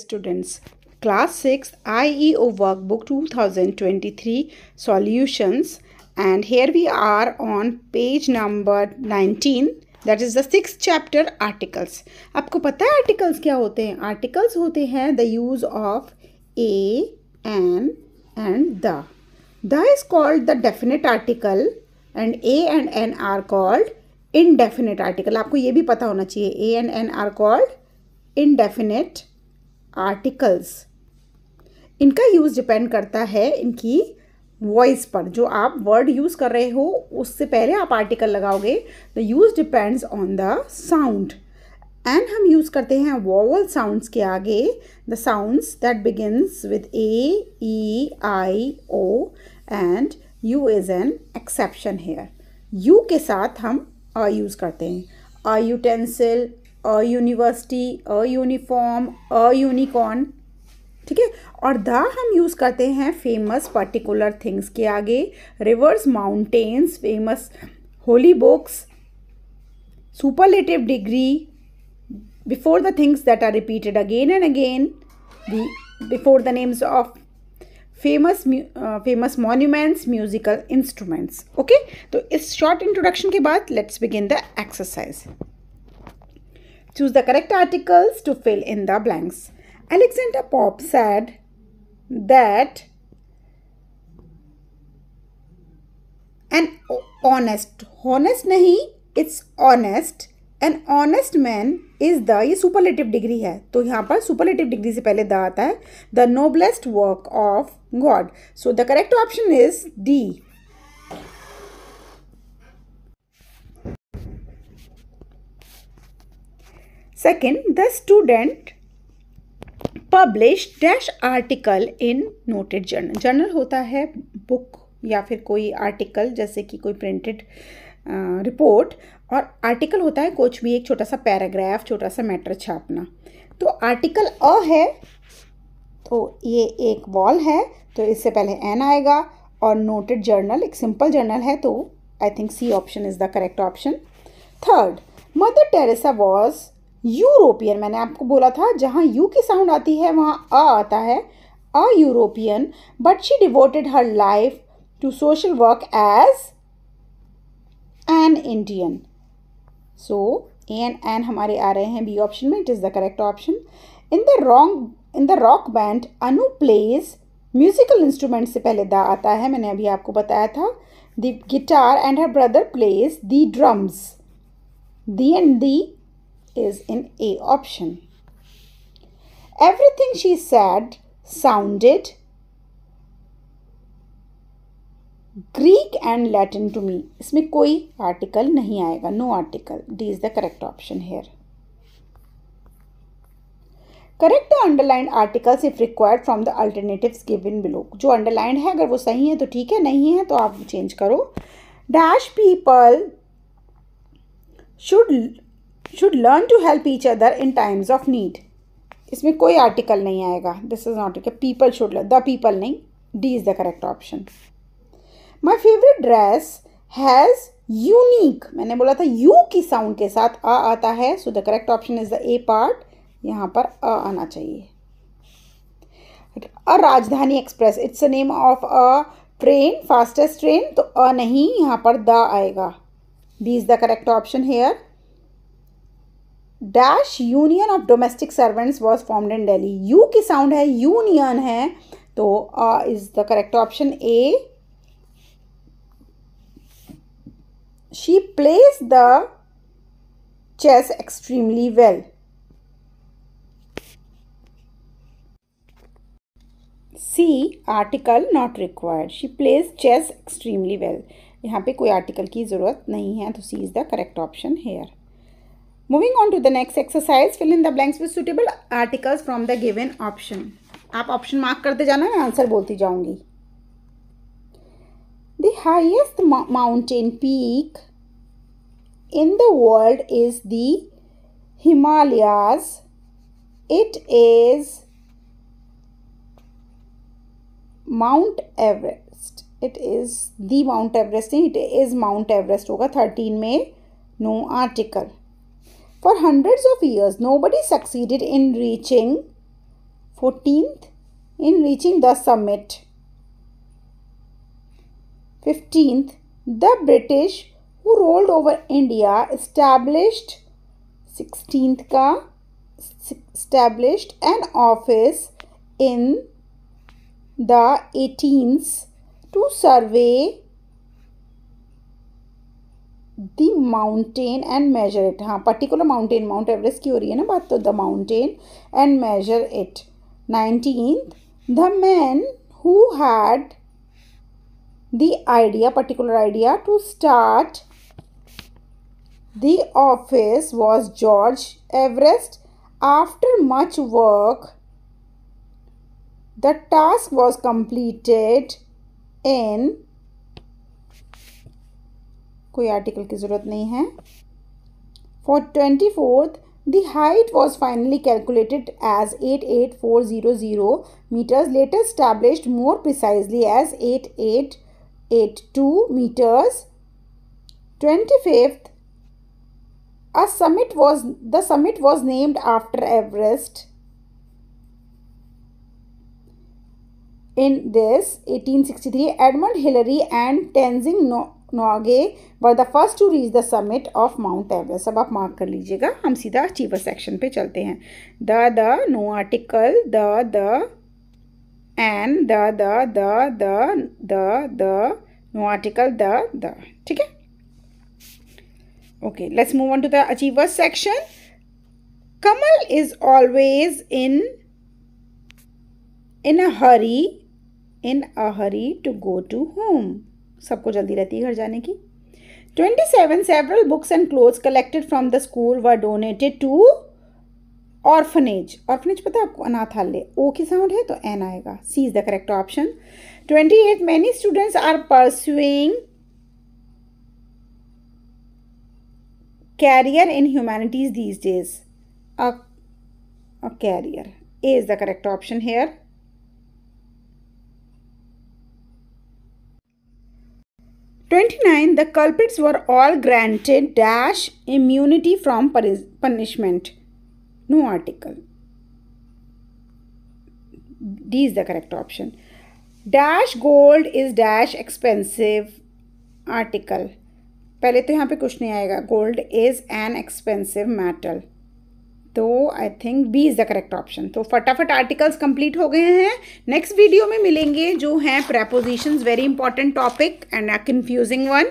Students class six IEO workbook 2023 solutions and here we are on page number 19 that is the six chapter articles आपको पता है articles क्या होते हैं articles होते हैं the use of a an and the the is called the definite article and a and an are called indefinite article आपको ये भी पता होना चाहिए a and an are called indefinite articles इनका यूज़ डिपेंड करता है इनकी वॉइस पर जो आप वर्ड यूज़ कर रहे हो उससे पहले आप आर्टिकल लगाओगे the use depends on the sound and हम यूज़ करते हैं वॉवल साउंड्स के आगे the sounds that begins with A E I O and U is an exception here U के साथ हम अ यूज़ करते हैं a utensil a university a uniform a unicorn ठीक है और द हम यूज़ करते हैं फेमस पर्टिकुलर थिंग्स के आगे rivers mountains famous holy books superlative degree before the things that are repeated again and again before the names of famous famous monuments musical instruments okay तो इस short introduction के बाद let's begin the exercise Choose the correct articles to fill in the blanks. Alexander pop said that an honest, honest nahi it's honest. an honest man is the ये superlative degree है तो यहाँ पर superlative degree से पहले the आता है the noblest work of God so the correct option is D Second, the student published dash article in noted journal. Journal होता है book या फिर कोई आर्टिकल जैसे कि कोई प्रिंटेड रिपोर्ट और आर्टिकल होता है कुछ भी एक छोटा सा पैराग्राफ छोटा सा मैटर छापना तो आर्टिकल अ है तो ये एक वॉल है तो इससे पहले एन आएगा और नोटेड जर्नल एक सिंपल जर्नल है तो I think C option is the correct option third Mother Teresa was European मैंने आपको बोला था जहाँ यू की साउंड आती है वहाँ अ आता है a European but she devoted her life to social work as an Indian so a and an हमारे आ रहे हैं बी ऑप्शन में it is the correct option in the wrong in the rock band Anu plays musical instrument से पहले the आता है मैंने अभी आपको बताया था the guitar and her brother plays the drums the and the is in A option. Everything she said sounded Greek and Latin to me इसमें कोई आर्टिकल नहीं आएगा no article D is the correct option here correct the underline articles if required from the alternatives given below जो underline है अगर वो सही है तो ठीक है नहीं है तो आप चेंज करो dash people should should learn to help each other in times of need इसमें कोई आर्टिकल नहीं आएगा this is not people should the people नहीं D is the correct option my favourite dress has unique मैंने बोला था you की sound के साथ आ आता है so the correct option is the A part यहाँ पर अ आना चाहिए a Rajdhani express it's a name of a train fastest train तो अ नहीं यहाँ पर द आएगा B is the correct option here dash union of domestic servants was formed in Delhi U की साउंड है यूनियन है तो is the correct option A she plays the chess extremely well C article not required she plays chess extremely well यहाँ पे कोई article की ज़रूरत नहीं है तो C is the correct option here Moving on to the next exercise, fill in the blanks with suitable articles from the given option. आप option mark करते जाना मैं आंसर बोलती जाऊंगी the highest mountain peak in the world is the Himalayas it is Mount Everest it is the Mount Everest नहीं it is Mount Everest होगा thirteen में no article for hundreds of years, nobody succeeded in reaching 14th, in reaching the summit. 15th, the British who ruled over India established 16th ka established an office in the 18th to survey the mountain and measure it हाँ particular mountain mount everest की हो रही है ना बात तो the mountain and measure it nineteenth the man who had the idea particular idea to start the office was George Everest after much work the task was completed in कोई article की ज़रूरत नहीं है for twenty fourth the height was finally calculated as eight eight four zero zero metres latest establish more precisely as eight eight eight two metres twenty fifth a summit was the summit was named after Everest in this eighteen sixty three Edmund Hillary and Tenzing Norgay were the first to reach the summit of Mount Everest अब आप mark कर लीजिएगा हम सीधा achiever section पे चलते हैं the the no article the the an the the the the the the no article the the ठीक है okay let's move on to the achiever section Kamal is always in in a hurry in a hurry to go to home सबको जल्दी रहती है घर जाने की twenty seven several books and cloth collected from the school were donated to orphanage orphanage पता है आपको अनाथालय ओ की साउंड है तो एन आएगा C is the correct option twenty eight many students are pursuing career in humanities these days a career A is the correct option here 29. The culprits were all granted dash immunity from punishment. No article. D is the correct option. Dash gold is dash expensive article. पहले तो यहाँ पे कुछ नहीं आएगा Gold is an expensive metal. तो I think B is the correct option तो फटाफट आर्टिकल्स कंप्लीट हो गए हैं नेक्स्ट वीडियो में मिलेंगे जो हैं prepositions very important topic and a confusing one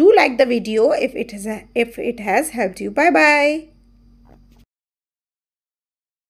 do like the video if it is if it has help you bye bye